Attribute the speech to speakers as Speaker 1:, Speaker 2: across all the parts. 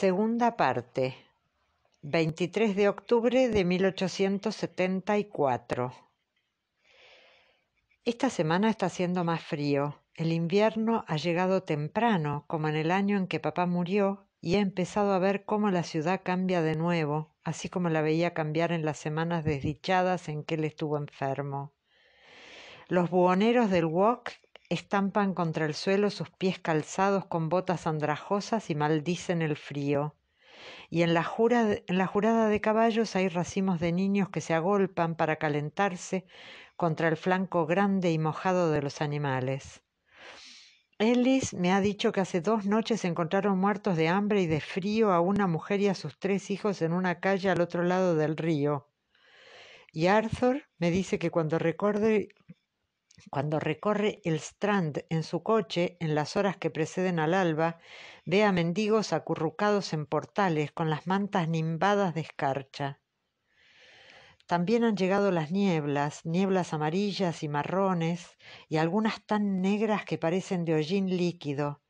Speaker 1: Segunda parte. 23 de octubre de 1874. Esta semana está haciendo más frío. El invierno ha llegado temprano, como en el año en que papá murió, y he empezado a ver cómo la ciudad cambia de nuevo, así como la veía cambiar en las semanas desdichadas en que él estuvo enfermo. Los buhoneros del Wok estampan contra el suelo sus pies calzados con botas andrajosas y maldicen el frío. Y en la, jurada de caballos hay racimos de niños que se agolpan para calentarse contra el flanco grande y mojado de los animales. Ellis me ha dicho que hace dos noches encontraron muertos de hambre y de frío a una mujer y a sus tres hijos en una calle al otro lado del río. Y Arthur me dice que cuando recuerde cuando recorre el Strand en su coche, en las horas que preceden al alba, ve a mendigos acurrucados en portales con las mantas nimbadas de escarcha. También han llegado las nieblas, nieblas amarillas y marrones, y algunas tan negras que parecen de hollín líquido,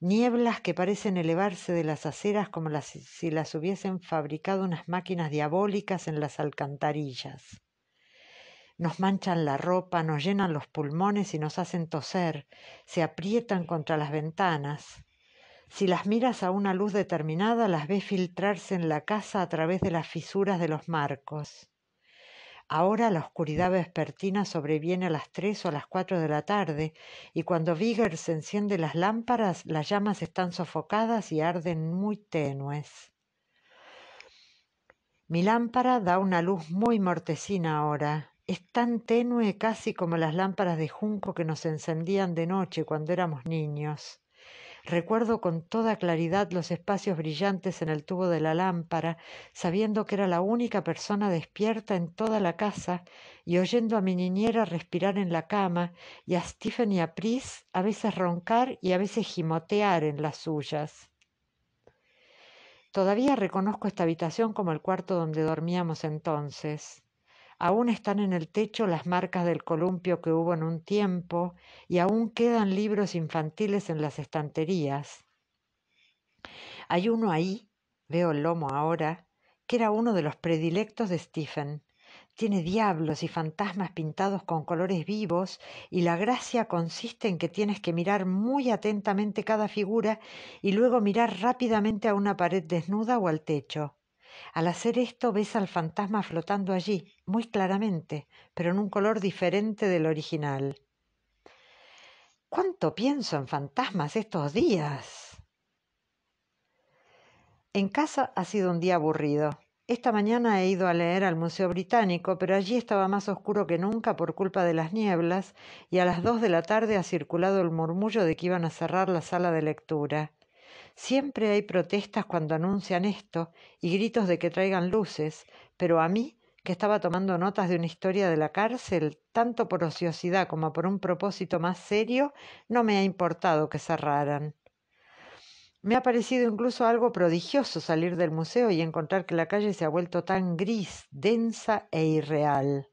Speaker 1: nieblas que parecen elevarse de las aceras como si las hubiesen fabricado unas máquinas diabólicas en las alcantarillas nos manchan la ropa, nos llenan los pulmones y nos hacen toser, se aprietan contra las ventanas. Si las miras a una luz determinada, las ves filtrarse en la casa a través de las fisuras de los marcos. Ahora la oscuridad vespertina sobreviene a las tres o a las cuatro de la tarde, y cuando se enciende las lámparas, las llamas están sofocadas y arden muy tenues. Mi lámpara da una luz muy mortecina ahora, es tan tenue casi como las lámparas de junco que nos encendían de noche cuando éramos niños. Recuerdo con toda claridad los espacios brillantes en el tubo de la lámpara, sabiendo que era la única persona despierta en toda la casa y oyendo a mi niñera respirar en la cama y a Stephen y a Pris a veces roncar y a veces gimotear en las suyas. Todavía reconozco esta habitación como el cuarto donde dormíamos entonces. Aún están en el techo las marcas del columpio que hubo en un tiempo y aún quedan libros infantiles en las estanterías. Hay uno ahí, veo el lomo ahora, que era uno de los predilectos de Stephen. Tiene diablos y fantasmas pintados con colores vivos y la gracia consiste en que tienes que mirar muy atentamente cada figura y luego mirar rápidamente a una pared desnuda o al techo. Al hacer esto ves al fantasma flotando allí, muy claramente, pero en un color diferente del original. ¿Cuánto pienso en fantasmas estos días? En casa ha sido un día aburrido. Esta mañana he ido a leer al Museo Británico, pero allí estaba más oscuro que nunca por culpa de las nieblas, y a las dos de la tarde ha circulado el murmullo de que iban a cerrar la sala de lectura. Siempre hay protestas cuando anuncian esto y gritos de que traigan luces, pero a mí, que estaba tomando notas de una historia de la cárcel, tanto por ociosidad como por un propósito más serio, no me ha importado que cerraran. Me ha parecido incluso algo prodigioso salir del museo y encontrar que la calle se ha vuelto tan gris, densa e irreal.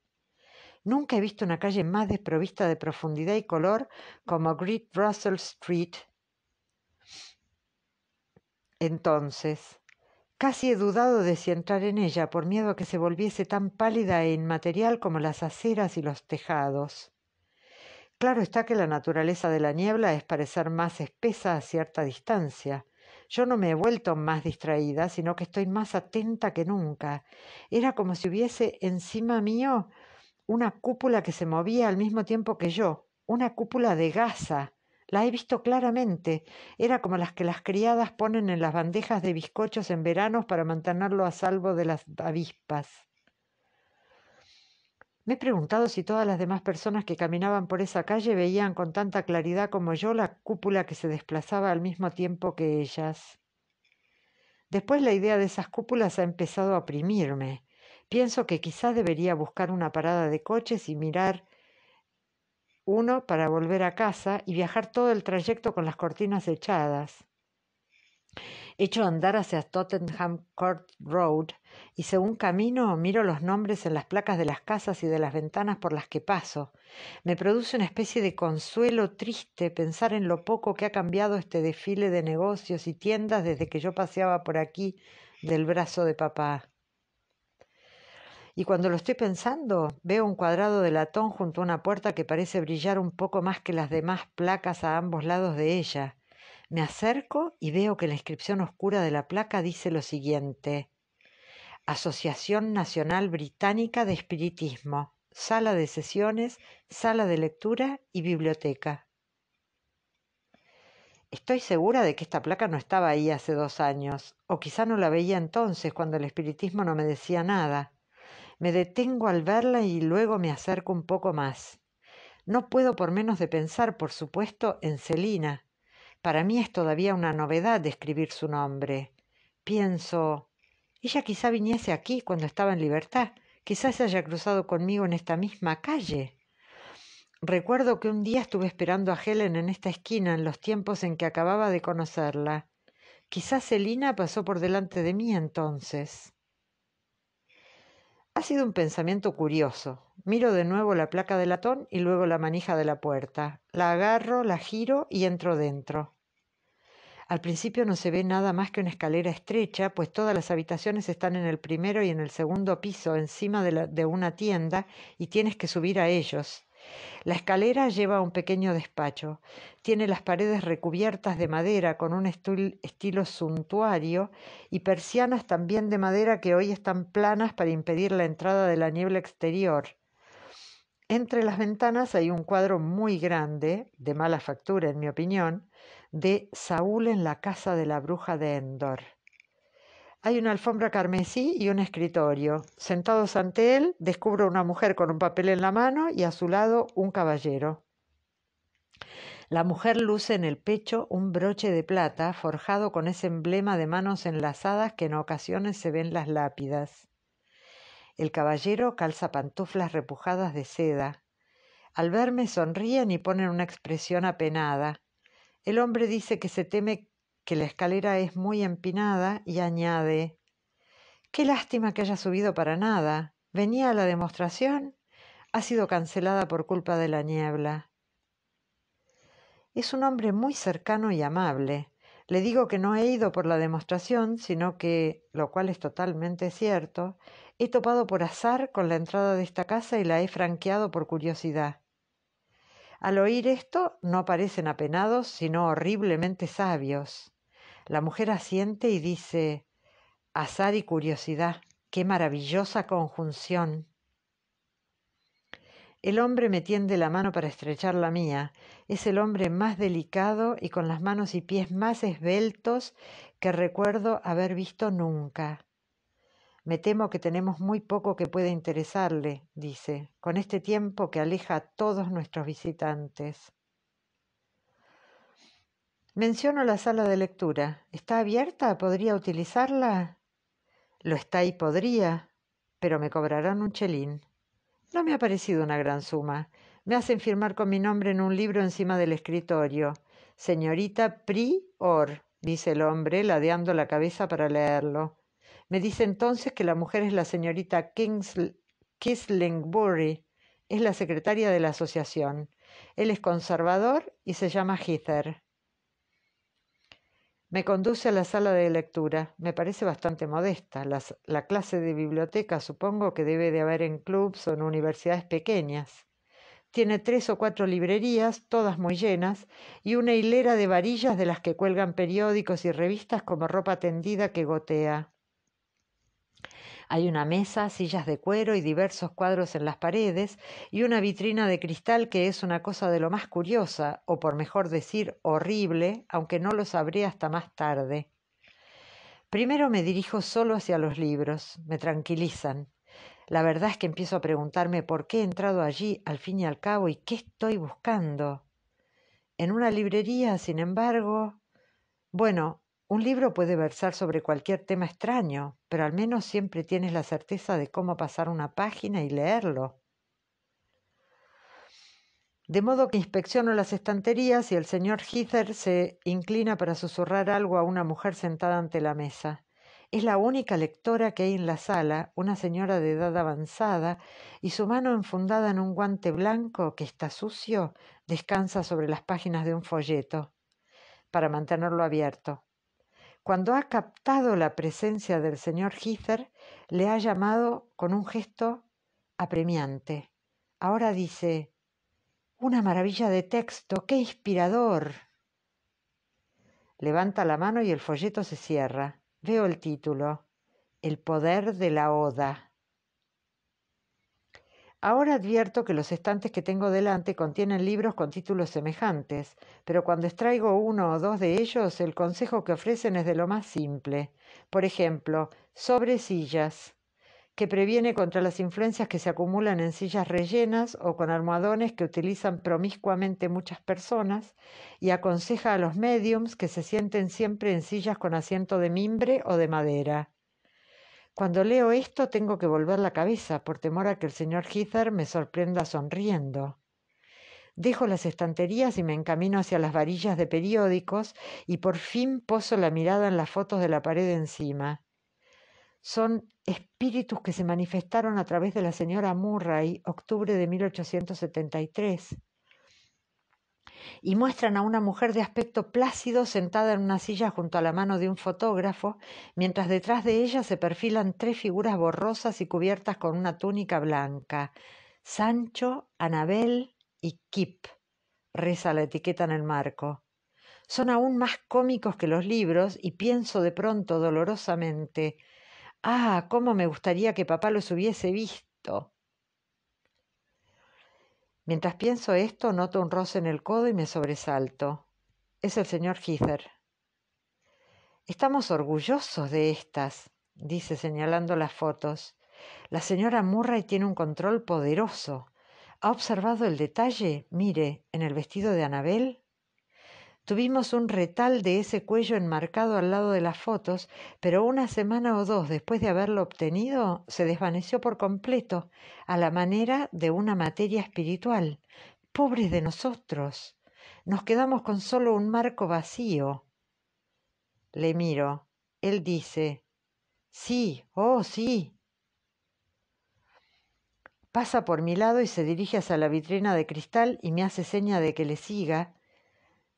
Speaker 1: Nunca he visto una calle más desprovista de profundidad y color como Great Russell Street entonces, casi he dudado de si entrar en ella por miedo a que se volviese tan pálida e inmaterial como las aceras y los tejados. Claro está que la naturaleza de la niebla es parecer más espesa a cierta distancia. Yo no me he vuelto más distraída, sino que estoy más atenta que nunca. Era como si hubiese encima mío una cúpula que se movía al mismo tiempo que yo, una cúpula de gasa, la he visto claramente. Era como las que las criadas ponen en las bandejas de bizcochos en veranos para mantenerlo a salvo de las avispas. Me he preguntado si todas las demás personas que caminaban por esa calle veían con tanta claridad como yo la cúpula que se desplazaba al mismo tiempo que ellas. Después la idea de esas cúpulas ha empezado a oprimirme. Pienso que quizás debería buscar una parada de coches y mirar uno para volver a casa y viajar todo el trayecto con las cortinas echadas. Echo andar hacia Tottenham Court Road y según camino miro los nombres en las placas de las casas y de las ventanas por las que paso. Me produce una especie de consuelo triste pensar en lo poco que ha cambiado este desfile de negocios y tiendas desde que yo paseaba por aquí del brazo de papá y cuando lo estoy pensando veo un cuadrado de latón junto a una puerta que parece brillar un poco más que las demás placas a ambos lados de ella. Me acerco y veo que la inscripción oscura de la placa dice lo siguiente Asociación Nacional Británica de Espiritismo, sala de sesiones, sala de lectura y biblioteca. Estoy segura de que esta placa no estaba ahí hace dos años, o quizá no la veía entonces cuando el espiritismo no me decía nada. Me detengo al verla y luego me acerco un poco más. No puedo por menos de pensar, por supuesto, en Celina. Para mí es todavía una novedad describir su nombre. Pienso, ella quizá viniese aquí cuando estaba en libertad, quizá se haya cruzado conmigo en esta misma calle. Recuerdo que un día estuve esperando a Helen en esta esquina en los tiempos en que acababa de conocerla. Quizás Celina pasó por delante de mí entonces. Ha sido un pensamiento curioso. Miro de nuevo la placa de latón y luego la manija de la puerta. La agarro, la giro y entro dentro. Al principio no se ve nada más que una escalera estrecha, pues todas las habitaciones están en el primero y en el segundo piso, encima de, la, de una tienda, y tienes que subir a ellos. La escalera lleva a un pequeño despacho. Tiene las paredes recubiertas de madera con un estilo suntuario y persianas también de madera que hoy están planas para impedir la entrada de la niebla exterior. Entre las ventanas hay un cuadro muy grande, de mala factura en mi opinión, de Saúl en la casa de la bruja de Endor. Hay una alfombra carmesí y un escritorio. Sentados ante él, descubro una mujer con un papel en la mano y a su lado un caballero. La mujer luce en el pecho un broche de plata forjado con ese emblema de manos enlazadas que en ocasiones se ven las lápidas. El caballero calza pantuflas repujadas de seda. Al verme sonríen y ponen una expresión apenada. El hombre dice que se teme que la escalera es muy empinada y añade Qué lástima que haya subido para nada. Venía a la demostración. Ha sido cancelada por culpa de la niebla. Es un hombre muy cercano y amable. Le digo que no he ido por la demostración, sino que, lo cual es totalmente cierto, he topado por azar con la entrada de esta casa y la he franqueado por curiosidad. Al oír esto, no parecen apenados, sino horriblemente sabios. La mujer asiente y dice, azar y curiosidad, qué maravillosa conjunción. El hombre me tiende la mano para estrechar la mía. Es el hombre más delicado y con las manos y pies más esbeltos que recuerdo haber visto nunca. Me temo que tenemos muy poco que pueda interesarle, dice, con este tiempo que aleja a todos nuestros visitantes. Menciono la sala de lectura. ¿Está abierta? ¿Podría utilizarla? Lo está y podría, pero me cobrarán un chelín. No me ha parecido una gran suma. Me hacen firmar con mi nombre en un libro encima del escritorio. Señorita Prior, dice el hombre, ladeando la cabeza para leerlo. Me dice entonces que la mujer es la señorita Kislingbury, es la secretaria de la asociación. Él es conservador y se llama Heather. Me conduce a la sala de lectura. Me parece bastante modesta. la clase de biblioteca supongo que debe de haber en clubs o en universidades pequeñas. Tiene tres o cuatro librerías, todas muy llenas, y una hilera de varillas de las que cuelgan periódicos y revistas como ropa tendida que gotea. Hay una mesa, sillas de cuero y diversos cuadros en las paredes, y una vitrina de cristal que es una cosa de lo más curiosa, o por mejor decir, horrible, aunque no lo sabré hasta más tarde. Primero me dirijo solo hacia los libros, me tranquilizan. La verdad es que empiezo a preguntarme por qué he entrado allí al fin y al cabo y qué estoy buscando. En una librería, sin embargo, bueno, un libro puede versar sobre cualquier tema extraño, pero al menos siempre tienes la certeza de cómo pasar una página y leerlo. De modo que inspecciono las estanterías y el señor Heather se inclina para susurrar algo a una mujer sentada ante la mesa. Es la única lectora que hay en la sala, una señora de edad avanzada, y su mano enfundada en un guante blanco que está sucio descansa sobre las páginas de un folleto para mantenerlo abierto cuando ha captado la presencia del señor Heather, le ha llamado con un gesto apremiante. Ahora dice, una maravilla de texto, qué inspirador. Levanta la mano y el folleto se cierra. Veo el título, El poder de la oda. Ahora advierto que los estantes que tengo delante contienen libros con títulos semejantes, pero cuando extraigo uno o dos de ellos, el consejo que ofrecen es de lo más simple. Por ejemplo, sobre sillas, que previene contra las influencias que se acumulan en sillas rellenas o con almohadones que utilizan promiscuamente muchas personas, y aconseja a los mediums que se sienten siempre en sillas con asiento de mimbre o de madera. Cuando leo esto tengo que volver la cabeza por temor a que el señor Heather me sorprenda sonriendo. Dejo las estanterías y me encamino hacia las varillas de periódicos y por fin poso la mirada en las fotos de la pared encima. Son espíritus que se manifestaron a través de la señora Murray, octubre de 1873 y muestran a una mujer de aspecto plácido sentada en una silla junto a la mano de un fotógrafo, mientras detrás de ella se perfilan tres figuras borrosas y cubiertas con una túnica blanca. Sancho, Anabel y Kip, reza la etiqueta en el marco. Son aún más cómicos que los libros y pienso de pronto dolorosamente, ah, cómo me gustaría que papá los hubiese visto. Mientras pienso esto, noto un roce en el codo y me sobresalto. Es el señor Heather. Estamos orgullosos de estas, dice señalando las fotos. La señora Murray tiene un control poderoso. ¿Ha observado el detalle? Mire, en el vestido de Anabel. Tuvimos un retal de ese cuello enmarcado al lado de las fotos, pero una semana o dos después de haberlo obtenido se desvaneció por completo, a la manera de una materia espiritual. Pobres de nosotros. Nos quedamos con solo un marco vacío. Le miro. Él dice, sí, oh, sí. Pasa por mi lado y se dirige hacia la vitrina de cristal y me hace seña de que le siga,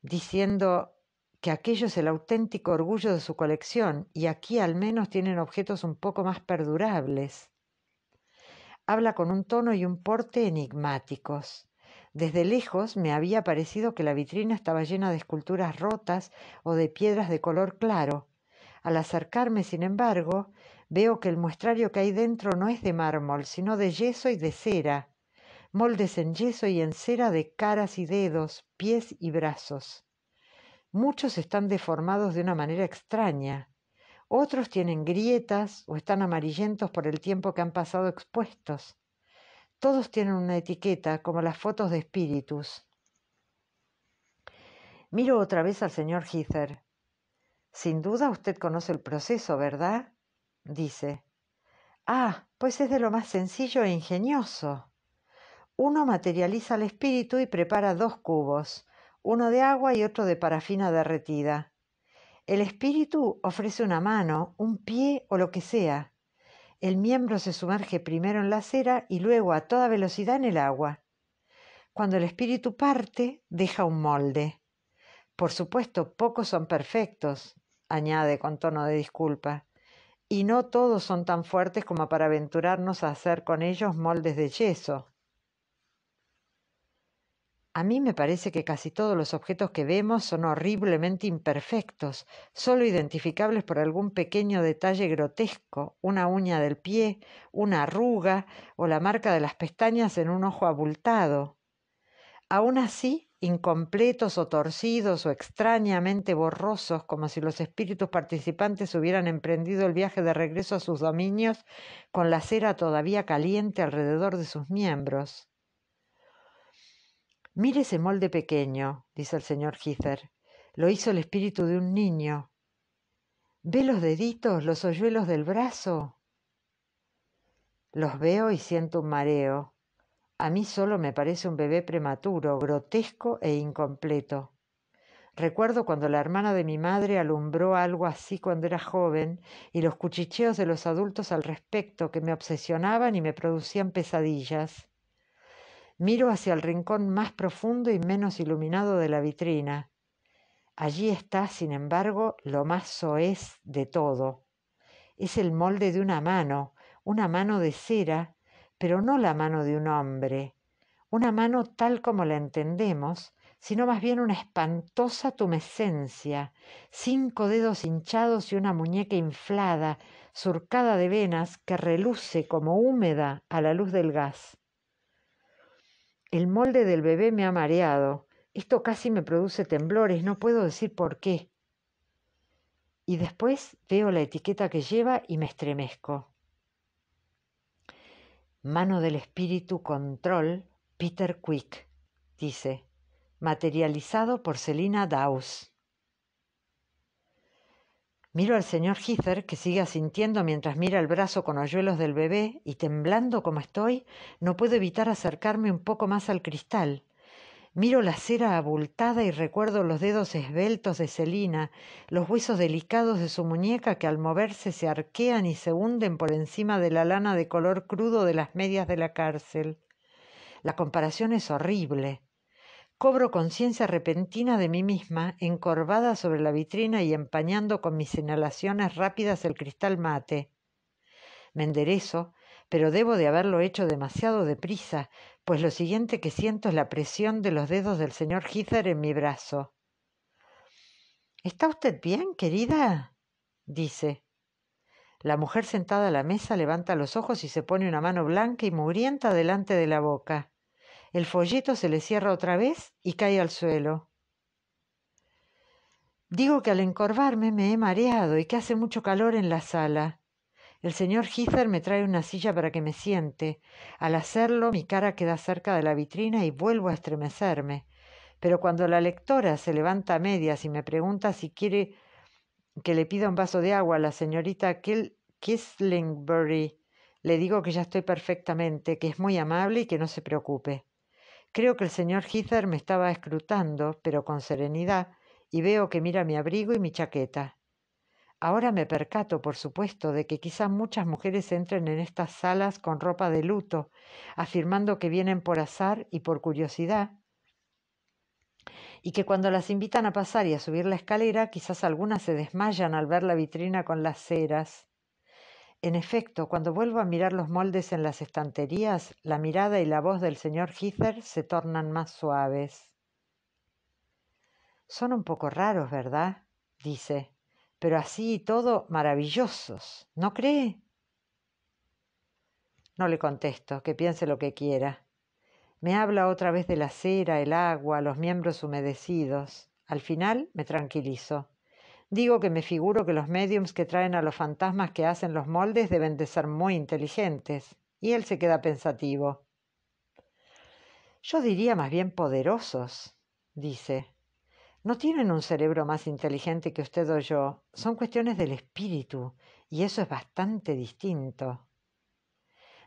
Speaker 1: diciendo que aquello es el auténtico orgullo de su colección y aquí al menos tienen objetos un poco más perdurables. Habla con un tono y un porte enigmáticos. Desde lejos me había parecido que la vitrina estaba llena de esculturas rotas o de piedras de color claro. Al acercarme, sin embargo, veo que el muestrario que hay dentro no es de mármol, sino de yeso y de cera, moldes en yeso y en cera de caras y dedos, pies y brazos. Muchos están deformados de una manera extraña. Otros tienen grietas o están amarillentos por el tiempo que han pasado expuestos. Todos tienen una etiqueta, como las fotos de espíritus. Miro otra vez al señor Heather. Sin duda usted conoce el proceso, ¿verdad? dice. Ah, pues es de lo más sencillo e ingenioso. Uno materializa al espíritu y prepara dos cubos, uno de agua y otro de parafina derretida. El espíritu ofrece una mano, un pie o lo que sea. El miembro se sumerge primero en la cera y luego a toda velocidad en el agua. Cuando el espíritu parte, deja un molde. Por supuesto, pocos son perfectos, añade con tono de disculpa, y no todos son tan fuertes como para aventurarnos a hacer con ellos moldes de yeso. A mí me parece que casi todos los objetos que vemos son horriblemente imperfectos, solo identificables por algún pequeño detalle grotesco, una uña del pie, una arruga o la marca de las pestañas en un ojo abultado. Aún así, incompletos o torcidos o extrañamente borrosos, como si los espíritus participantes hubieran emprendido el viaje de regreso a sus dominios con la cera todavía caliente alrededor de sus miembros. Mire ese molde pequeño, dice el señor Heather. Lo hizo el espíritu de un niño. ¿Ve los deditos, los hoyuelos del brazo? Los veo y siento un mareo. A mí solo me parece un bebé prematuro, grotesco e incompleto. Recuerdo cuando la hermana de mi madre alumbró algo así cuando era joven y los cuchicheos de los adultos al respecto que me obsesionaban y me producían pesadillas. Miro hacia el rincón más profundo y menos iluminado de la vitrina. Allí está, sin embargo, lo más soez de todo. Es el molde de una mano, una mano de cera, pero no la mano de un hombre, una mano tal como la entendemos, sino más bien una espantosa tumescencia, cinco dedos hinchados y una muñeca inflada, surcada de venas que reluce como húmeda a la luz del gas. El molde del bebé me ha mareado. Esto casi me produce temblores, no puedo decir por qué. Y después veo la etiqueta que lleva y me estremezco. Mano del espíritu control, Peter Quick, dice, materializado por Selina Daws. Miro al señor Heather, que sigue asintiendo mientras mira el brazo con hoyuelos del bebé, y temblando como estoy, no puedo evitar acercarme un poco más al cristal. Miro la cera abultada y recuerdo los dedos esbeltos de Celina, los huesos delicados de su muñeca que al moverse se arquean y se hunden por encima de la lana de color crudo de las medias de la cárcel. La comparación es horrible cobro conciencia repentina de mí misma, encorvada sobre la vitrina y empañando con mis inhalaciones rápidas el cristal mate. Me enderezo, pero debo de haberlo hecho demasiado deprisa, pues lo siguiente que siento es la presión de los dedos del señor Hither en mi brazo. ¿Está usted bien, querida? dice. La mujer sentada a la mesa levanta los ojos y se pone una mano blanca y mugrienta delante de la boca. El folleto se le cierra otra vez y cae al suelo. Digo que al encorvarme me he mareado y que hace mucho calor en la sala. El señor Heather me trae una silla para que me siente. Al hacerlo, mi cara queda cerca de la vitrina y vuelvo a estremecerme. Pero cuando la lectora se levanta a medias y me pregunta si quiere que le pida un vaso de agua a la señorita Kislingbury, le digo que ya estoy perfectamente, que es muy amable y que no se preocupe. Creo que el señor Heather me estaba escrutando, pero con serenidad, y veo que mira mi abrigo y mi chaqueta. Ahora me percato, por supuesto, de que quizás muchas mujeres entren en estas salas con ropa de luto, afirmando que vienen por azar y por curiosidad, y que cuando las invitan a pasar y a subir la escalera, quizás algunas se desmayan al ver la vitrina con las ceras, en efecto, cuando vuelvo a mirar los moldes en las estanterías, la mirada y la voz del señor Heather se tornan más suaves. Son un poco raros, ¿verdad? dice, pero así y todo maravillosos, ¿no cree? No le contesto, que piense lo que quiera. Me habla otra vez de la cera, el agua, los miembros humedecidos. Al final me tranquilizo. Digo que me figuro que los mediums que traen a los fantasmas que hacen los moldes deben de ser muy inteligentes. Y él se queda pensativo. Yo diría más bien poderosos, dice. No tienen un cerebro más inteligente que usted o yo. Son cuestiones del espíritu, y eso es bastante distinto.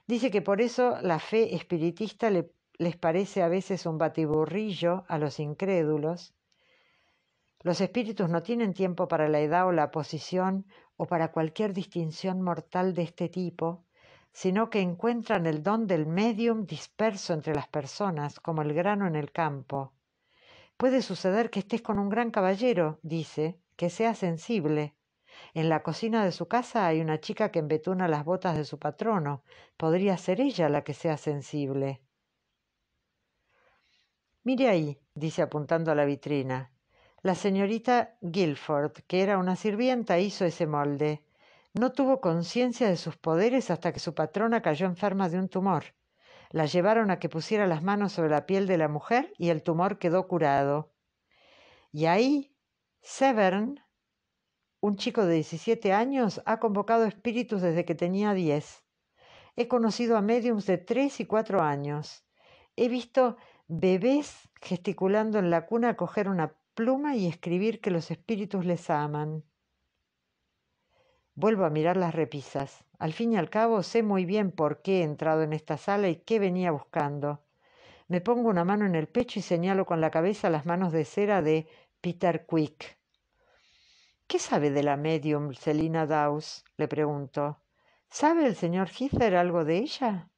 Speaker 1: Dice que por eso la fe espiritista les parece a veces un batiburrillo a los incrédulos, los espíritus no tienen tiempo para la edad o la posición o para cualquier distinción mortal de este tipo, sino que encuentran el don del medium disperso entre las personas, como el grano en el campo. Puede suceder que estés con un gran caballero, dice, que sea sensible. En la cocina de su casa hay una chica que embetuna las botas de su patrono. Podría ser ella la que sea sensible. Mire ahí, dice apuntando a la vitrina. La señorita Guilford, que era una sirvienta, hizo ese molde. No tuvo conciencia de sus poderes hasta que su patrona cayó enferma de un tumor. La llevaron a que pusiera las manos sobre la piel de la mujer y el tumor quedó curado. Y ahí, Severn, un chico de 17 años, ha convocado espíritus desde que tenía 10. He conocido a médiums de 3 y 4 años. He visto bebés gesticulando en la cuna a coger una pluma y escribir que los espíritus les aman. Vuelvo a mirar las repisas. Al fin y al cabo sé muy bien por qué he entrado en esta sala y qué venía buscando. Me pongo una mano en el pecho y señalo con la cabeza las manos de cera de Peter Quick. ¿Qué sabe de la medium Selina Dawes? le pregunto. ¿Sabe el señor Heather algo de ella?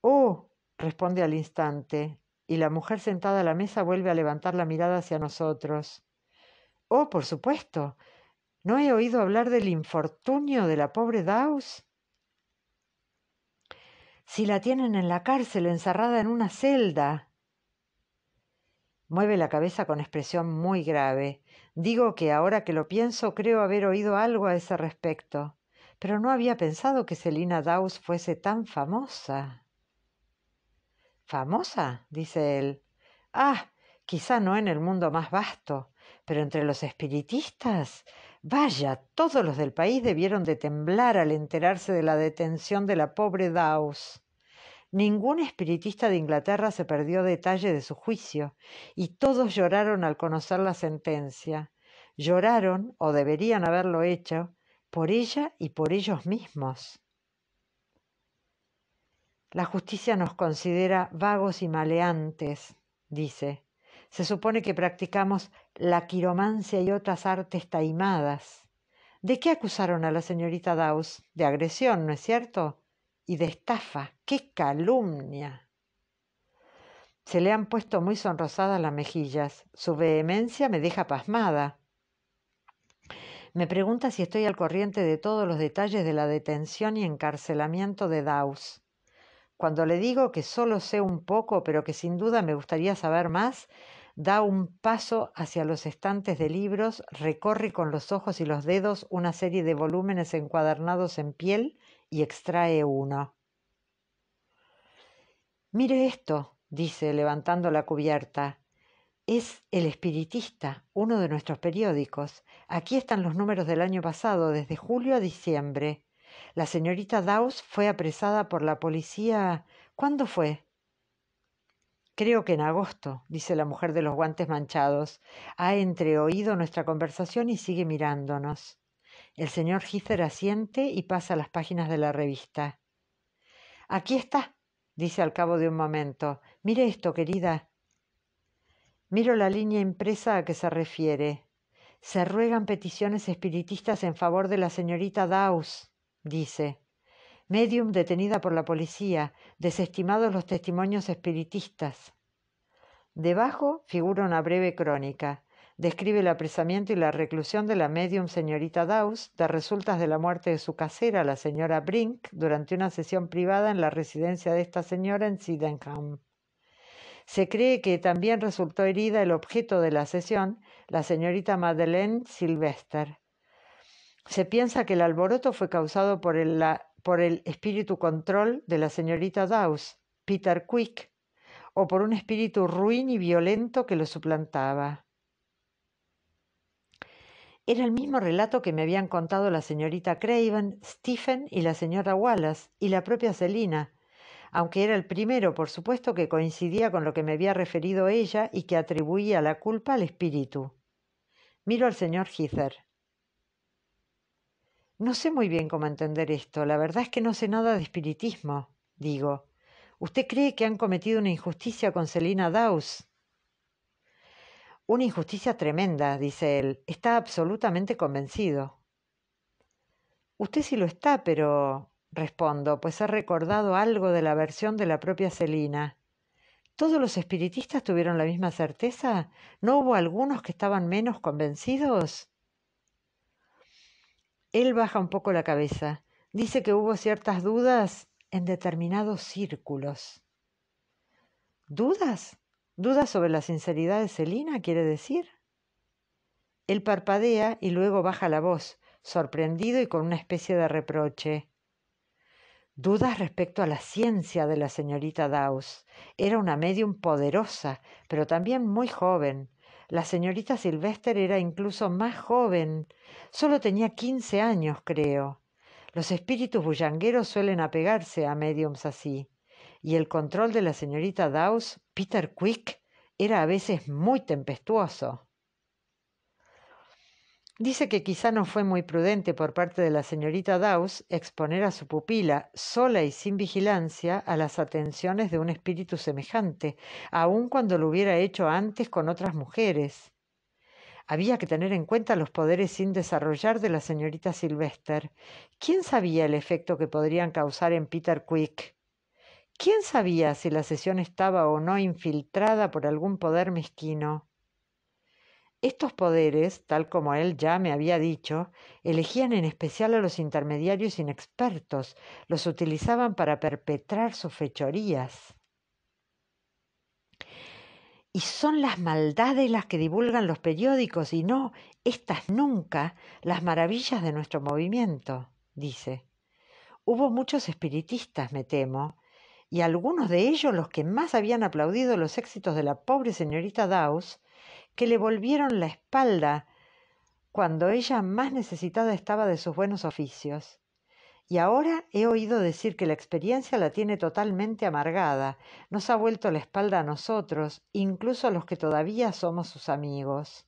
Speaker 1: Oh, responde al instante, y la mujer sentada a la mesa vuelve a levantar la mirada hacia nosotros. Oh, por supuesto. ¿No he oído hablar del infortunio de la pobre Daus? Si la tienen en la cárcel, encerrada en una celda. Mueve la cabeza con expresión muy grave. Digo que ahora que lo pienso creo haber oído algo a ese respecto. Pero no había pensado que Selina Daus fuese tan famosa. Famosa, dice él. Ah, quizá no en el mundo más vasto, pero entre los espiritistas. Vaya, todos los del país debieron de temblar al enterarse de la detención de la pobre Dawes. Ningún espiritista de Inglaterra se perdió detalle de su juicio, y todos lloraron al conocer la sentencia. Lloraron, o deberían haberlo hecho, por ella y por ellos mismos. La justicia nos considera vagos y maleantes, dice. Se supone que practicamos la quiromancia y otras artes taimadas. ¿De qué acusaron a la señorita Daus? De agresión, ¿no es cierto? Y de estafa. ¡Qué calumnia! Se le han puesto muy sonrosadas las mejillas. Su vehemencia me deja pasmada. Me pregunta si estoy al corriente de todos los detalles de la detención y encarcelamiento de Dawes. Cuando le digo que solo sé un poco, pero que sin duda me gustaría saber más, da un paso hacia los estantes de libros, recorre con los ojos y los dedos una serie de volúmenes encuadernados en piel y extrae uno. Mire esto, dice, levantando la cubierta. Es El Espiritista, uno de nuestros periódicos. Aquí están los números del año pasado, desde julio a diciembre. La señorita Dawes fue apresada por la policía. ¿Cuándo fue? Creo que en agosto, dice la mujer de los guantes manchados. Ha entreoído nuestra conversación y sigue mirándonos. El señor Heather asiente y pasa las páginas de la revista. Aquí está, dice al cabo de un momento. Mire esto, querida. Miro la línea impresa a que se refiere. Se ruegan peticiones espiritistas en favor de la señorita Dawes dice. Medium detenida por la policía, desestimados los testimonios espiritistas. Debajo figura una breve crónica. Describe el apresamiento y la reclusión de la medium señorita Dawes de resultas de la muerte de su casera, la señora Brink, durante una sesión privada en la residencia de esta señora en Sydenham. Se cree que también resultó herida el objeto de la sesión, la señorita Madeleine Sylvester. Se piensa que el alboroto fue causado por el, espíritu control de la señorita Dawes, Peter Quick, o por un espíritu ruin y violento que lo suplantaba. Era el mismo relato que me habían contado la señorita Craven, Stephen y la señora Wallace y la propia Selina, aunque era el primero, por supuesto, que coincidía con lo que me había referido ella y que atribuía la culpa al espíritu. Miro al señor Heather. No sé muy bien cómo entender esto. La verdad es que no sé nada de espiritismo, digo. ¿Usted cree que han cometido una injusticia con Selina Dawes? Una injusticia tremenda, dice él. Está absolutamente convencido. Usted sí lo está, pero respondo, pues ha recordado algo de la versión de la propia Celina. ¿Todos los espiritistas tuvieron la misma certeza? ¿No hubo algunos que estaban menos convencidos? Él baja un poco la cabeza. Dice que hubo ciertas dudas en determinados círculos. ¿Dudas? ¿Dudas sobre la sinceridad de Selina, quiere decir? Él parpadea y luego baja la voz, sorprendido y con una especie de reproche. Dudas respecto a la ciencia de la señorita Dawes. Era una medium poderosa, pero también muy joven. La señorita Sylvester era incluso más joven. Solo tenía quince años, creo. Los espíritus bullangueros suelen apegarse a mediums así. Y el control de la señorita Dawes, Peter Quick, era a veces muy tempestuoso. Dice que quizá no fue muy prudente por parte de la señorita Dawes exponer a su pupila, sola y sin vigilancia, a las atenciones de un espíritu semejante, aun cuando lo hubiera hecho antes con otras mujeres. Había que tener en cuenta los poderes sin desarrollar de la señorita Sylvester. ¿Quién sabía el efecto que podrían causar en Peter Quick? ¿Quién sabía si la sesión estaba o no infiltrada por algún poder mezquino? Estos poderes, tal como él ya me había dicho, elegían en especial a los intermediarios inexpertos, los utilizaban para perpetrar sus fechorías. Y son las maldades las que divulgan los periódicos y no, estas nunca, las maravillas de nuestro movimiento, dice. Hubo muchos espiritistas, me temo, y algunos de ellos los que más habían aplaudido los éxitos de la pobre señorita Dawes, que le volvieron la espalda cuando ella más necesitada estaba de sus buenos oficios. Y ahora he oído decir que la experiencia la tiene totalmente amargada, nos ha vuelto la espalda a nosotros, incluso a los que todavía somos sus amigos.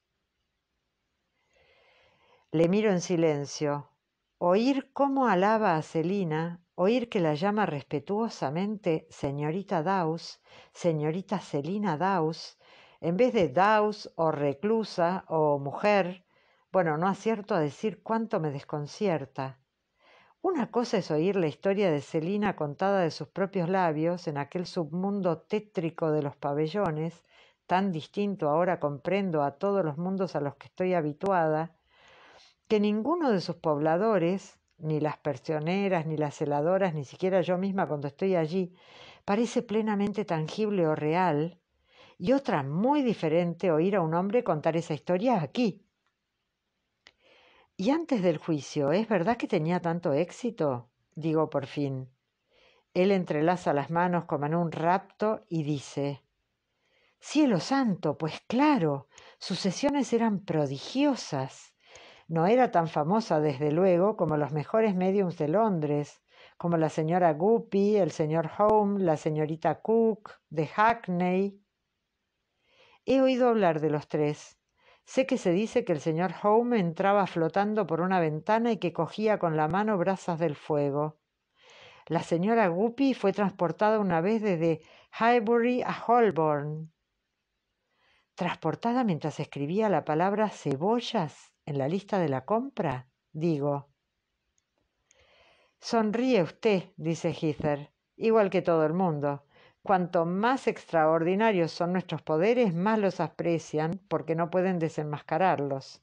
Speaker 1: Le miro en silencio. Oír cómo alaba a Celina, oír que la llama respetuosamente señorita Daus, señorita Celina Daus, en vez de Daus o reclusa o mujer, bueno, no acierto a decir cuánto me desconcierta. Una cosa es oír la historia de Celina contada de sus propios labios en aquel submundo tétrico de los pabellones, tan distinto ahora comprendo a todos los mundos a los que estoy habituada, que ninguno de sus pobladores, ni las persioneras, ni las heladoras, ni siquiera yo misma cuando estoy allí, parece plenamente tangible o real, y otra muy diferente oír a un hombre contar esa historia aquí. Y antes del juicio, ¿es verdad que tenía tanto éxito? digo por fin. Él entrelaza las manos como en un rapto y dice Cielo santo, pues claro, sus sesiones eran prodigiosas. No era tan famosa, desde luego, como los mejores mediums de Londres, como la señora Guppy, el señor Home, la señorita Cook, de Hackney, He oído hablar de los tres. Sé que se dice que el señor Home entraba flotando por una ventana y que cogía con la mano brasas del fuego. La señora Guppy fue transportada una vez desde Highbury a Holborn. ¿Transportada mientras escribía la palabra cebollas en la lista de la compra? Digo. Sonríe usted, dice Heather, igual que todo el mundo. Cuanto más extraordinarios son nuestros poderes, más los aprecian porque no pueden desenmascararlos.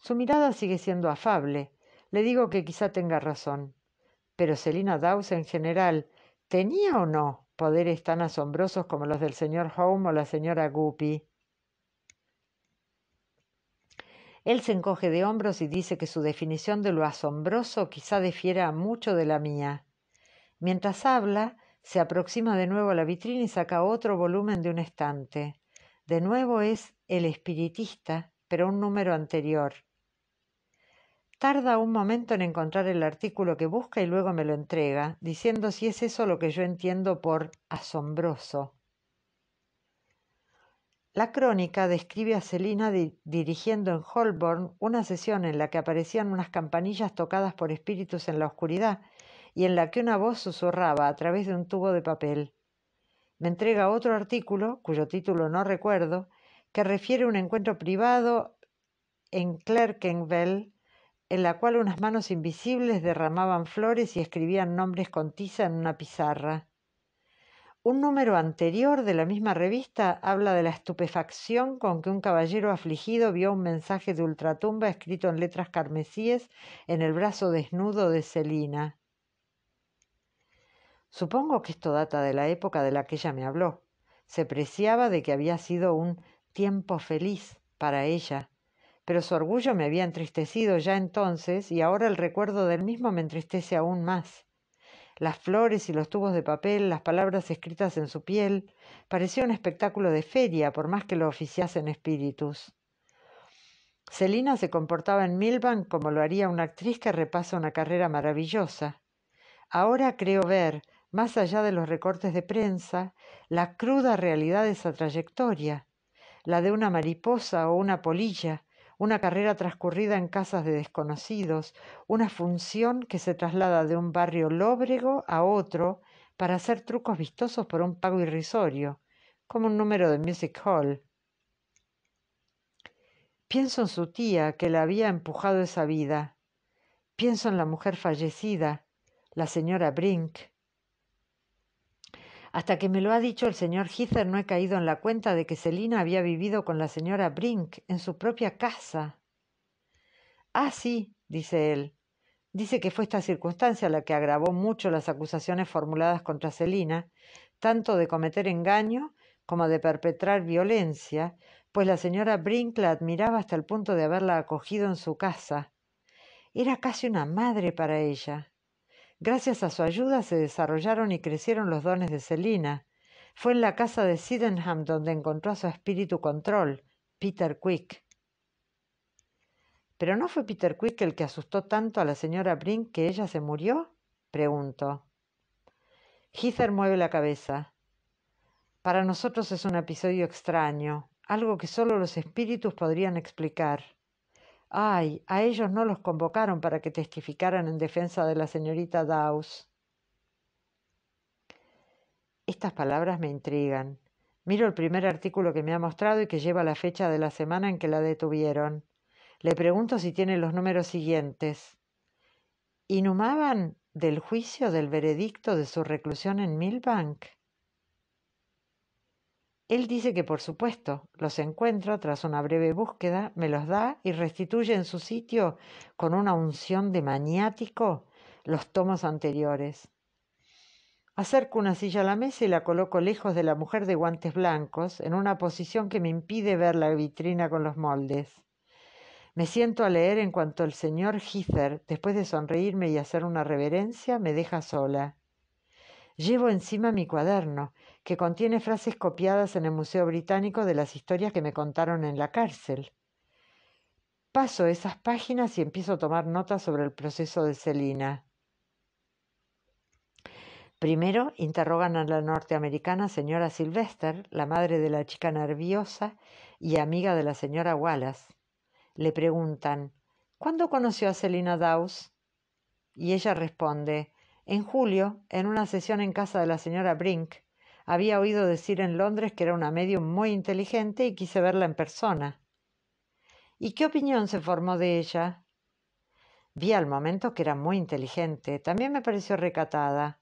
Speaker 1: Su mirada sigue siendo afable. Le digo que quizá tenga razón. Pero Selina Dawes en general, ¿tenía o no poderes tan asombrosos como los del señor Home o la señora Guppy? Él se encoge de hombros y dice que su definición de lo asombroso quizá defiera mucho de la mía. Mientras habla, se aproxima de nuevo a la vitrina y saca otro volumen de un estante. De nuevo es El Espiritista, pero un número anterior. Tarda un momento en encontrar el artículo que busca y luego me lo entrega, diciendo si es eso lo que yo entiendo por asombroso. La crónica describe a Celina dirigiendo en Holborn una sesión en la que aparecían unas campanillas tocadas por espíritus en la oscuridad y en la que una voz susurraba a través de un tubo de papel. Me entrega otro artículo, cuyo título no recuerdo, que refiere un encuentro privado en Clerkenwell, en la cual unas manos invisibles derramaban flores y escribían nombres con tiza en una pizarra. Un número anterior de la misma revista habla de la estupefacción con que un caballero afligido vio un mensaje de ultratumba escrito en letras carmesíes en el brazo desnudo de Celina. Supongo que esto data de la época de la que ella me habló. Se preciaba de que había sido un tiempo feliz para ella, pero su orgullo me había entristecido ya entonces y ahora el recuerdo del mismo me entristece aún más. Las flores y los tubos de papel, las palabras escritas en su piel, parecía un espectáculo de feria, por más que lo oficiasen espíritus. Celina se comportaba en Milbank como lo haría una actriz que repasa una carrera maravillosa. Ahora creo ver más allá de los recortes de prensa, la cruda realidad de esa trayectoria, la de una mariposa o una polilla, una carrera transcurrida en casas de desconocidos, una función que se traslada de un barrio lóbrego a otro para hacer trucos vistosos por un pago irrisorio, como un número de Music Hall. Pienso en su tía que la había empujado esa vida. Pienso en la mujer fallecida, la señora Brink, hasta que me lo ha dicho el señor Heather no he caído en la cuenta de que Selina había vivido con la señora Brink en su propia casa. Ah, sí, dice él. Dice que fue esta circunstancia la que agravó mucho las acusaciones formuladas contra Selina, tanto de cometer engaño como de perpetrar violencia, pues la señora Brink la admiraba hasta el punto de haberla acogido en su casa. Era casi una madre para ella. Gracias a su ayuda se desarrollaron y crecieron los dones de Selina. Fue en la casa de Sydenham donde encontró a su espíritu control, Peter Quick. ¿Pero no fue Peter Quick el que asustó tanto a la señora Brink que ella se murió? preguntó. Heather mueve la cabeza. Para nosotros es un episodio extraño, algo que solo los espíritus podrían explicar. Ay, a ellos no los convocaron para que testificaran en defensa de la señorita Dawes. Estas palabras me intrigan. Miro el primer artículo que me ha mostrado y que lleva la fecha de la semana en que la detuvieron. Le pregunto si tiene los números siguientes. Inhumaban del juicio del veredicto de su reclusión en Milbank. Él dice que por supuesto, los encuentro tras una breve búsqueda, me los da y restituye en su sitio con una unción de maniático los tomos anteriores. Acerco una silla a la mesa y la coloco lejos de la mujer de guantes blancos, en una posición que me impide ver la vitrina con los moldes. Me siento a leer en cuanto el señor Heather, después de sonreírme y hacer una reverencia, me deja sola. Llevo encima mi cuaderno, que contiene frases copiadas en el Museo Británico de las historias que me contaron en la cárcel. Paso esas páginas y empiezo a tomar notas sobre el proceso de Selina. Primero interrogan a la norteamericana señora Sylvester, la madre de la chica nerviosa y amiga de la señora Wallace. Le preguntan, ¿cuándo conoció a Selina Dawes? Y ella responde, en julio, en una sesión en casa de la señora Brink, había oído decir en Londres que era una medium muy inteligente y quise verla en persona. ¿Y qué opinión se formó de ella? Vi al momento que era muy inteligente, también me pareció recatada.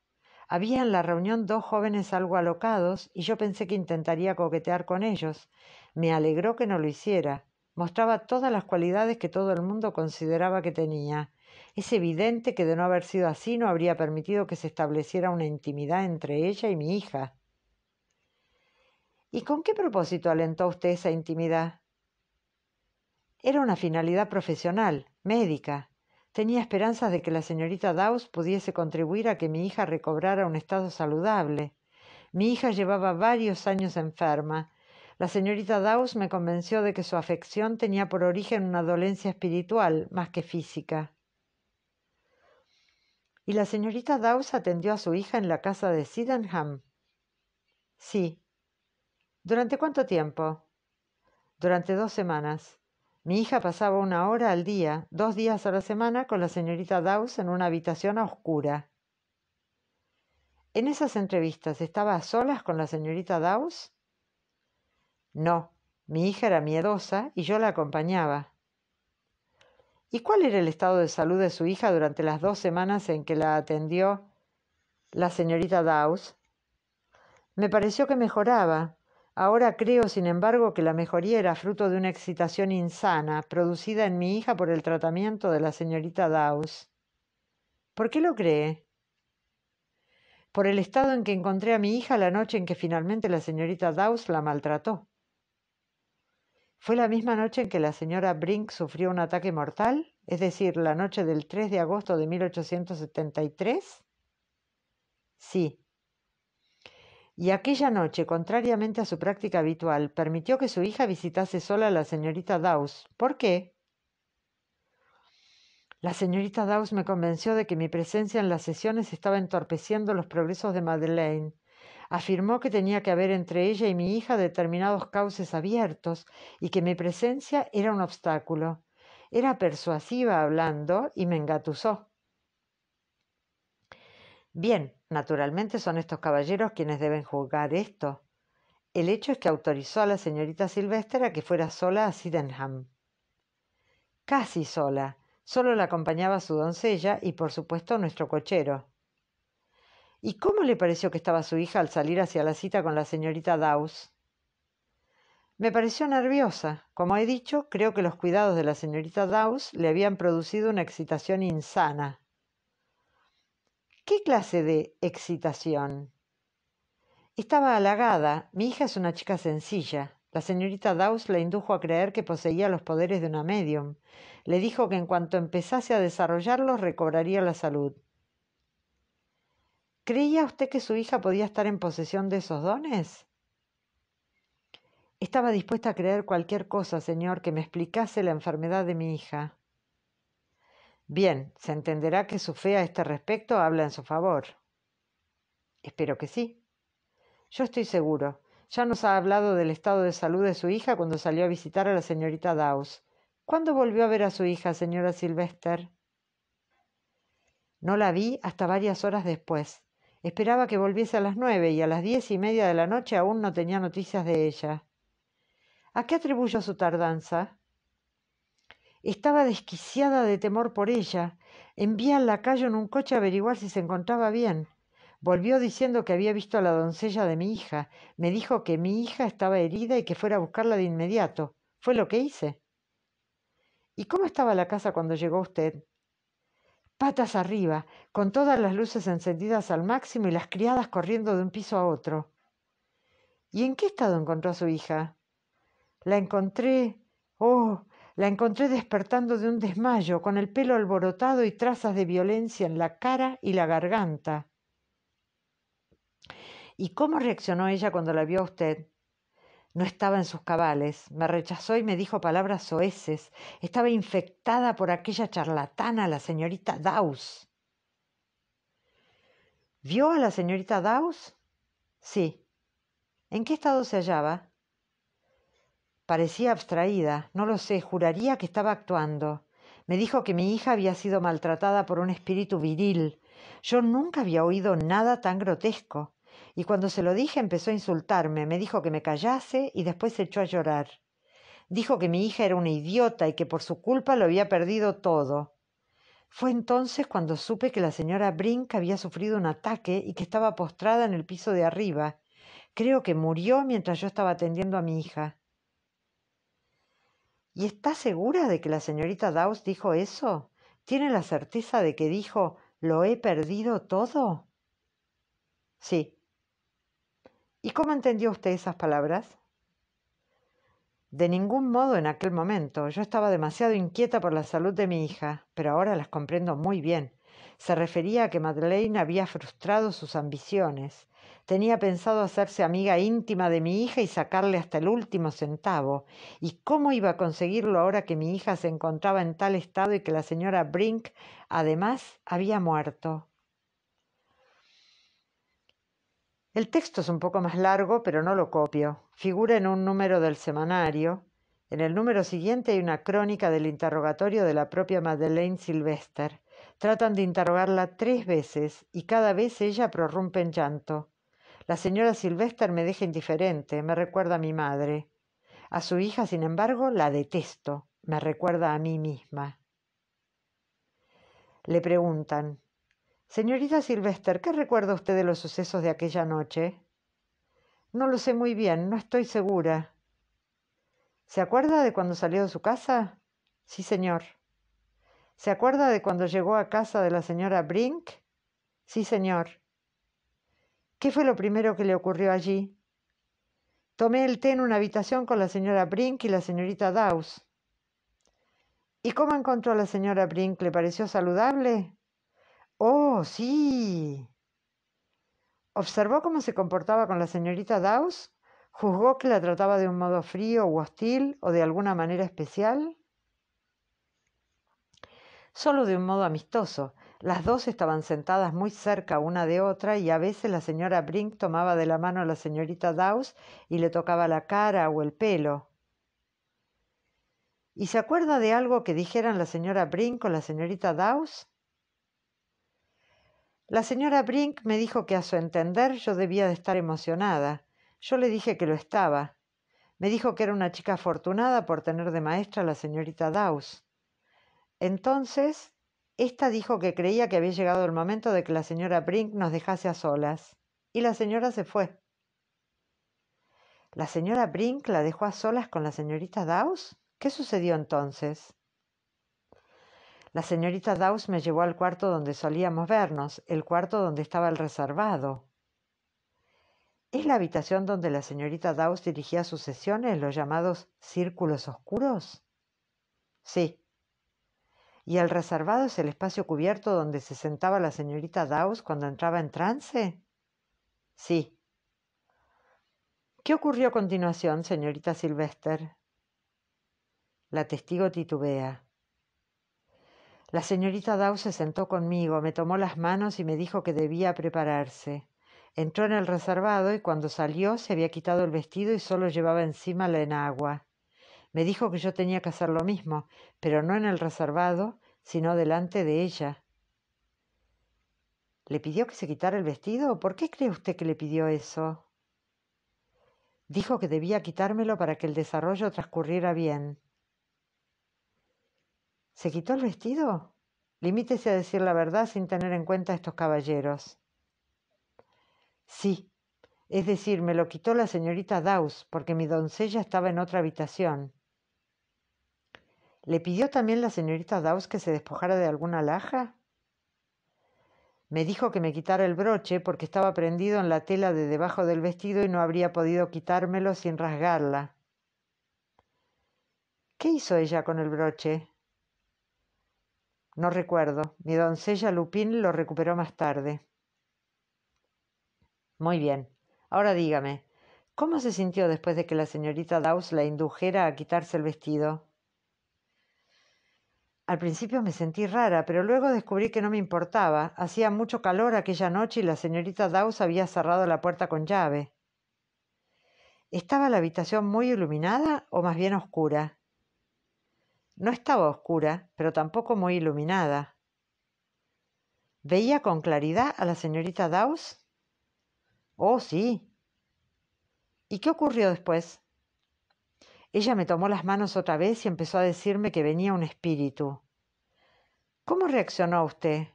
Speaker 1: Había en la reunión dos jóvenes algo alocados y yo pensé que intentaría coquetear con ellos. Me alegró que no lo hiciera. Mostraba todas las cualidades que todo el mundo consideraba que tenía. Es evidente que de no haber sido así no habría permitido que se estableciera una intimidad entre ella y mi hija. ¿Y con qué propósito alentó usted esa intimidad? Era una finalidad profesional, médica. Tenía esperanzas de que la señorita Dawes pudiese contribuir a que mi hija recobrara un estado saludable. Mi hija llevaba varios años enferma. La señorita Dawes me convenció de que su afección tenía por origen una dolencia espiritual más que física. ¿Y la señorita Dawes atendió a su hija en la casa de Sydenham? Sí. ¿Durante cuánto tiempo? Durante dos semanas. Mi hija pasaba una hora al día, dos días a la semana, con la señorita Dawes en una habitación oscura. ¿En esas entrevistas estaba a solas con la señorita Dawes? No, mi hija era miedosa y yo la acompañaba. ¿Y cuál era el estado de salud de su hija durante las dos semanas en que la atendió la señorita Dawes? Me pareció que mejoraba. Ahora creo, sin embargo, que la mejoría era fruto de una excitación insana producida en mi hija por el tratamiento de la señorita Dawes. ¿Por qué lo cree? Por el estado en que encontré a mi hija la noche en que finalmente la señorita Dawes la maltrató. ¿Fue la misma noche en que la señora Brink sufrió un ataque mortal? Es decir, la noche del 3 de agosto de 1873? Sí. Y aquella noche, contrariamente a su práctica habitual, permitió que su hija visitase sola a la señorita Dawes. ¿Por qué? La señorita Dawes me convenció de que mi presencia en las sesiones estaba entorpeciendo los progresos de Madeleine afirmó que tenía que haber entre ella y mi hija determinados cauces abiertos y que mi presencia era un obstáculo. Era persuasiva hablando y me engatusó. Bien, naturalmente son estos caballeros quienes deben juzgar esto. El hecho es que autorizó a la señorita Silvestre a que fuera sola a Sydenham. Casi sola. Solo la acompañaba su doncella y, por supuesto, nuestro cochero. ¿Y cómo le pareció que estaba su hija al salir hacia la cita con la señorita Dawes? Me pareció nerviosa. Como he dicho, creo que los cuidados de la señorita Dawes le habían producido una excitación insana. ¿Qué clase de excitación? Estaba halagada. Mi hija es una chica sencilla. La señorita Dawes la indujo a creer que poseía los poderes de una medium. Le dijo que en cuanto empezase a desarrollarlos recobraría la salud. ¿Creía usted que su hija podía estar en posesión de esos dones? Estaba dispuesta a creer cualquier cosa, señor, que me explicase la enfermedad de mi hija. Bien, se entenderá que su fe a este respecto habla en su favor. Espero que sí. Yo estoy seguro. Ya nos ha hablado del estado de salud de su hija cuando salió a visitar a la señorita Dawes. ¿Cuándo volvió a ver a su hija, señora Sylvester? No la vi hasta varias horas después. Esperaba que volviese a las nueve y a las diez y media de la noche aún no tenía noticias de ella. ¿A qué atribuyó su tardanza? Estaba desquiciada de temor por ella. Envía al lacayo en un coche a averiguar si se encontraba bien. Volvió diciendo que había visto a la doncella de mi hija. Me dijo que mi hija estaba herida y que fuera a buscarla de inmediato. Fue lo que hice. ¿Y cómo estaba la casa cuando llegó usted? patas arriba, con todas las luces encendidas al máximo y las criadas corriendo de un piso a otro. ¿Y en qué estado encontró a su hija? La encontré, oh, la encontré despertando de un desmayo, con el pelo alborotado y trazas de violencia en la cara y la garganta. ¿Y cómo reaccionó ella cuando la vio a usted? No estaba en sus cabales, me rechazó y me dijo palabras soeces. Estaba infectada por aquella charlatana, la señorita Daus. ¿Vio a la señorita Daus? Sí. ¿En qué estado se hallaba? Parecía abstraída, no lo sé, juraría que estaba actuando. Me dijo que mi hija había sido maltratada por un espíritu viril. Yo nunca había oído nada tan grotesco y cuando se lo dije empezó a insultarme, me dijo que me callase y después se echó a llorar. Dijo que mi hija era una idiota y que por su culpa lo había perdido todo. Fue entonces cuando supe que la señora Brink había sufrido un ataque y que estaba postrada en el piso de arriba. Creo que murió mientras yo estaba atendiendo a mi hija. ¿Y está segura de que la señorita Dawes dijo eso? ¿Tiene la certeza de que dijo lo he perdido todo? Sí, ¿Y cómo entendió usted esas palabras? De ningún modo en aquel momento. Yo estaba demasiado inquieta por la salud de mi hija, pero ahora las comprendo muy bien. Se refería a que Madeleine había frustrado sus ambiciones. Tenía pensado hacerse amiga íntima de mi hija y sacarle hasta el último centavo. ¿Y cómo iba a conseguirlo ahora que mi hija se encontraba en tal estado y que la señora Brink, además, había muerto? El texto es un poco más largo, pero no lo copio. Figura en un número del semanario. En el número siguiente hay una crónica del interrogatorio de la propia Madeleine Sylvester. Tratan de interrogarla tres veces y cada vez ella prorrumpe en llanto. La señora Sylvester me deja indiferente, me recuerda a mi madre. A su hija, sin embargo, la detesto, me recuerda a mí misma. Le preguntan, Señorita Silvester, ¿qué recuerda usted de los sucesos de aquella noche? No lo sé muy bien, no estoy segura. ¿Se acuerda de cuando salió de su casa? Sí, señor. ¿Se acuerda de cuando llegó a casa de la señora Brink? Sí, señor. ¿Qué fue lo primero que le ocurrió allí? Tomé el té en una habitación con la señora Brink y la señorita Dawes. ¿Y cómo encontró a la señora Brink? ¿Le pareció saludable? Oh, sí. Observó cómo se comportaba con la señorita Dawes, juzgó que la trataba de un modo frío o hostil o de alguna manera especial. Solo de un modo amistoso. Las dos estaban sentadas muy cerca una de otra y a veces la señora Brink tomaba de la mano a la señorita Dawes y le tocaba la cara o el pelo. ¿Y se acuerda de algo que dijeran la señora Brink con la señorita Dawes? La señora Brink me dijo que a su entender yo debía de estar emocionada. Yo le dije que lo estaba. Me dijo que era una chica afortunada por tener de maestra a la señorita Dawes. Entonces, esta dijo que creía que había llegado el momento de que la señora Brink nos dejase a solas. Y la señora se fue. ¿La señora Brink la dejó a solas con la señorita Dawes? ¿Qué sucedió entonces? La señorita Dawes me llevó al cuarto donde solíamos vernos, el cuarto donde estaba el reservado. ¿Es la habitación donde la señorita Dawes dirigía sus sesiones, los llamados círculos oscuros? Sí. ¿Y el reservado es el espacio cubierto donde se sentaba la señorita Dawes cuando entraba en trance? Sí. ¿Qué ocurrió a continuación, señorita Sylvester? La testigo titubea. La señorita Dow se sentó conmigo, me tomó las manos y me dijo que debía prepararse. Entró en el reservado y cuando salió se había quitado el vestido y solo llevaba encima la enagua. Me dijo que yo tenía que hacer lo mismo, pero no en el reservado, sino delante de ella. ¿Le pidió que se quitara el vestido? ¿Por qué cree usted que le pidió eso? Dijo que debía quitármelo para que el desarrollo transcurriera bien. ¿Se quitó el vestido? Limítese a decir la verdad sin tener en cuenta a estos caballeros. Sí, es decir, me lo quitó la señorita Daus porque mi doncella estaba en otra habitación. ¿Le pidió también la señorita Daus que se despojara de alguna alhaja? Me dijo que me quitara el broche porque estaba prendido en la tela de debajo del vestido y no habría podido quitármelo sin rasgarla. ¿Qué hizo ella con el broche? No recuerdo. Mi doncella Lupín lo recuperó más tarde. Muy bien. Ahora dígame, ¿cómo se sintió después de que la señorita Daus la indujera a quitarse el vestido? Al principio me sentí rara, pero luego descubrí que no me importaba. Hacía mucho calor aquella noche y la señorita Daus había cerrado la puerta con llave. ¿Estaba la habitación muy iluminada o más bien oscura? No estaba oscura, pero tampoco muy iluminada. ¿Veía con claridad a la señorita Dawes? Oh, sí. ¿Y qué ocurrió después? Ella me tomó las manos otra vez y empezó a decirme que venía un espíritu. ¿Cómo reaccionó usted?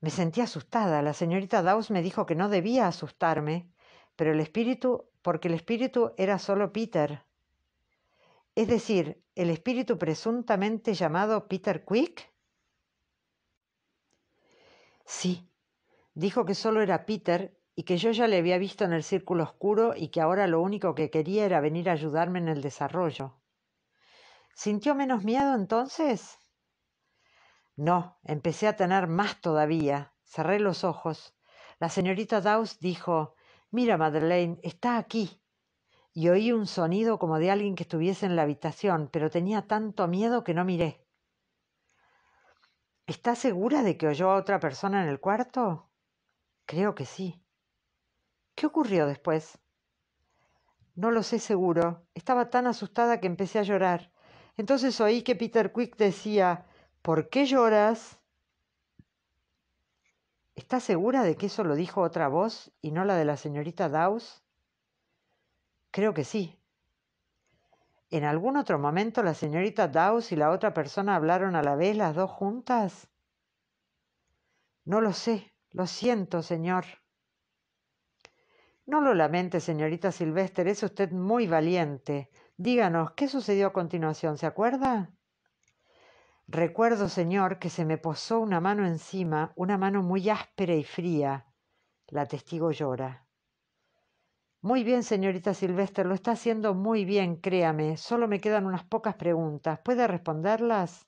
Speaker 1: Me sentí asustada. La señorita Dawes me dijo que no debía asustarme, pero el espíritu, porque el espíritu era solo Peter. Es decir, el espíritu presuntamente llamado Peter Quick? Sí, dijo que solo era Peter y que yo ya le había visto en el círculo oscuro y que ahora lo único que quería era venir a ayudarme en el desarrollo. ¿Sintió menos miedo entonces? No, empecé a tener más todavía. Cerré los ojos. La señorita Dawes dijo Mira, Madeleine, está aquí y oí un sonido como de alguien que estuviese en la habitación, pero tenía tanto miedo que no miré. ¿Está segura de que oyó a otra persona en el cuarto? Creo que sí. ¿Qué ocurrió después? No lo sé seguro. Estaba tan asustada que empecé a llorar. Entonces oí que Peter Quick decía ¿Por qué lloras? ¿Está segura de que eso lo dijo otra voz y no la de la señorita Dawes? Creo que sí. ¿En algún otro momento la señorita Dawes y la otra persona hablaron a la vez las dos juntas? No lo sé. Lo siento, señor. No lo lamente, señorita Sylvester. es usted muy valiente. Díganos, ¿qué sucedió a continuación? ¿Se acuerda? Recuerdo, señor, que se me posó una mano encima, una mano muy áspera y fría. La testigo llora. Muy bien, señorita Silvestre, lo está haciendo muy bien, créame. Solo me quedan unas pocas preguntas. ¿Puede responderlas?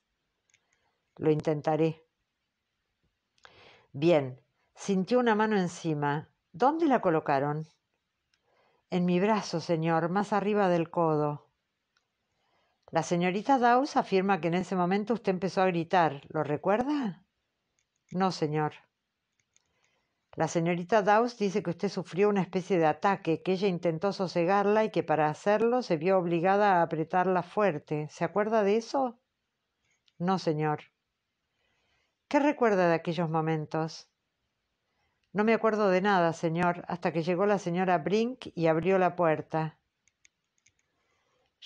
Speaker 1: Lo intentaré. Bien, sintió una mano encima. ¿Dónde la colocaron? En mi brazo, señor, más arriba del codo. La señorita Dawes afirma que en ese momento usted empezó a gritar. ¿Lo recuerda? No, señor. La señorita Dawes dice que usted sufrió una especie de ataque, que ella intentó sosegarla y que para hacerlo se vio obligada a apretarla fuerte. ¿Se acuerda de eso? No, señor. ¿Qué recuerda de aquellos momentos? No me acuerdo de nada, señor, hasta que llegó la señora Brink y abrió la puerta.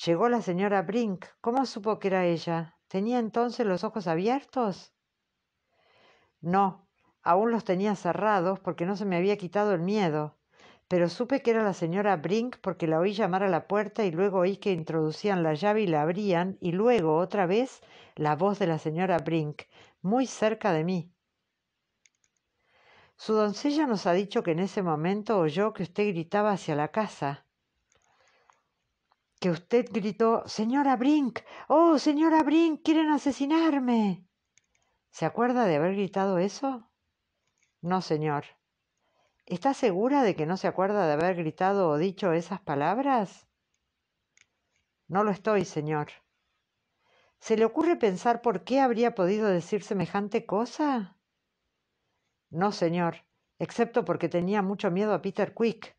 Speaker 1: Llegó la señora Brink. ¿Cómo supo que era ella? ¿Tenía entonces los ojos abiertos? No, Aún los tenía cerrados porque no se me había quitado el miedo, pero supe que era la señora Brink porque la oí llamar a la puerta y luego oí que introducían la llave y la abrían y luego otra vez la voz de la señora Brink, muy cerca de mí. Su doncella nos ha dicho que en ese momento oyó que usted gritaba hacia la casa. Que usted gritó, Señora Brink, oh, señora Brink, quieren asesinarme. ¿Se acuerda de haber gritado eso? No, señor. ¿Está segura de que no se acuerda de haber gritado o dicho esas palabras? No lo estoy, señor. ¿Se le ocurre pensar por qué habría podido decir semejante cosa? No, señor, excepto porque tenía mucho miedo a Peter Quick.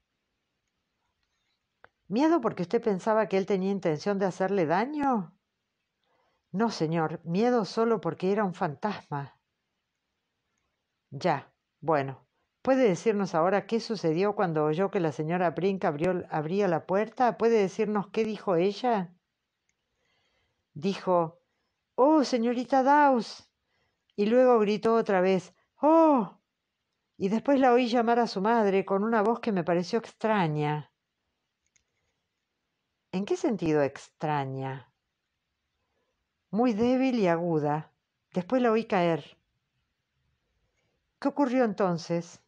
Speaker 1: ¿Miedo porque usted pensaba que él tenía intención de hacerle daño? No, señor, miedo solo porque era un fantasma. Ya, bueno, ¿puede decirnos ahora qué sucedió cuando oyó que la señora Brink abrió, abría la puerta? ¿Puede decirnos qué dijo ella? Dijo, Oh, señorita Dawes. Y luego gritó otra vez, Oh. Y después la oí llamar a su madre con una voz que me pareció extraña. ¿En qué sentido extraña? Muy débil y aguda. Después la oí caer. ¿Qué ocurrió entonces?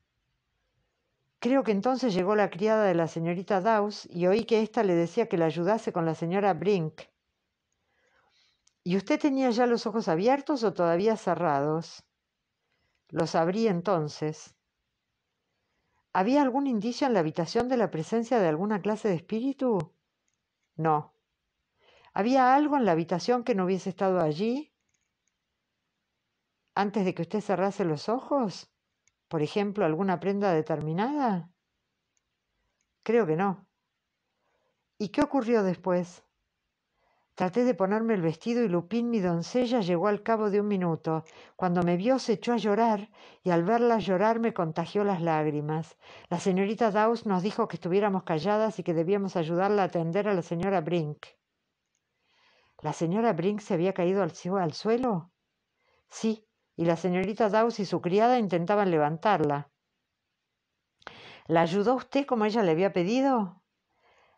Speaker 1: Creo que entonces llegó la criada de la señorita Dawes y oí que ésta le decía que la ayudase con la señora Brink. ¿Y usted tenía ya los ojos abiertos o todavía cerrados? Los abrí entonces. ¿Había algún indicio en la habitación de la presencia de alguna clase de espíritu? No. ¿Había algo en la habitación que no hubiese estado allí? antes de que usted cerrase los ojos? Por ejemplo, alguna prenda determinada? Creo que no. ¿Y qué ocurrió después? Traté de ponerme el vestido y Lupín, mi doncella, llegó al cabo de un minuto. Cuando me vio se echó a llorar y al verla llorar me contagió las lágrimas. La señorita Daus nos dijo que estuviéramos calladas y que debíamos ayudarla a atender a la señora Brink. ¿La señora Brink se había caído al, al suelo? Sí, y la señorita Dawes y su criada intentaban levantarla. ¿La ayudó usted como ella le había pedido?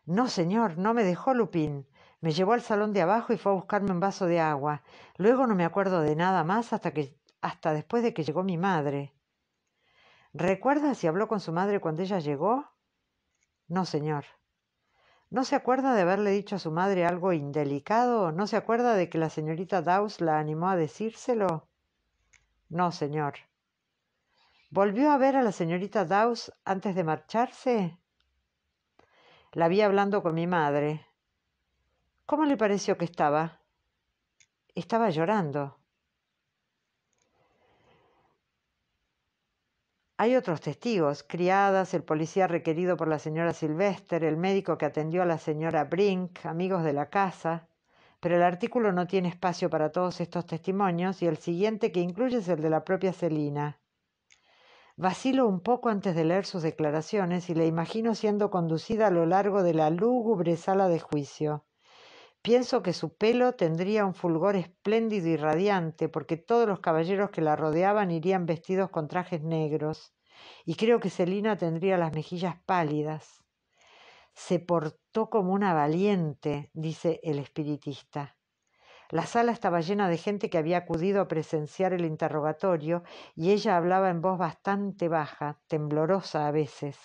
Speaker 1: No, señor, no me dejó Lupín. Me llevó al salón de abajo y fue a buscarme un vaso de agua. Luego no me acuerdo de nada más hasta que hasta después de que llegó mi madre. ¿Recuerda si habló con su madre cuando ella llegó? No, señor. ¿No se acuerda de haberle dicho a su madre algo indelicado? ¿No se acuerda de que la señorita Dawes la animó a decírselo? No, señor. ¿Volvió a ver a la señorita Dawes antes de marcharse? La vi hablando con mi madre. ¿Cómo le pareció que estaba? Estaba llorando. Hay otros testigos, criadas, el policía requerido por la señora Sylvester, el médico que atendió a la señora Brink, amigos de la casa pero el artículo no tiene espacio para todos estos testimonios y el siguiente que incluye es el de la propia Celina. Vacilo un poco antes de leer sus declaraciones y la imagino siendo conducida a lo largo de la lúgubre sala de juicio. Pienso que su pelo tendría un fulgor espléndido y radiante, porque todos los caballeros que la rodeaban irían vestidos con trajes negros, y creo que Celina tendría las mejillas pálidas. Se portó como una valiente, dice el espiritista. La sala estaba llena de gente que había acudido a presenciar el interrogatorio y ella hablaba en voz bastante baja, temblorosa a veces.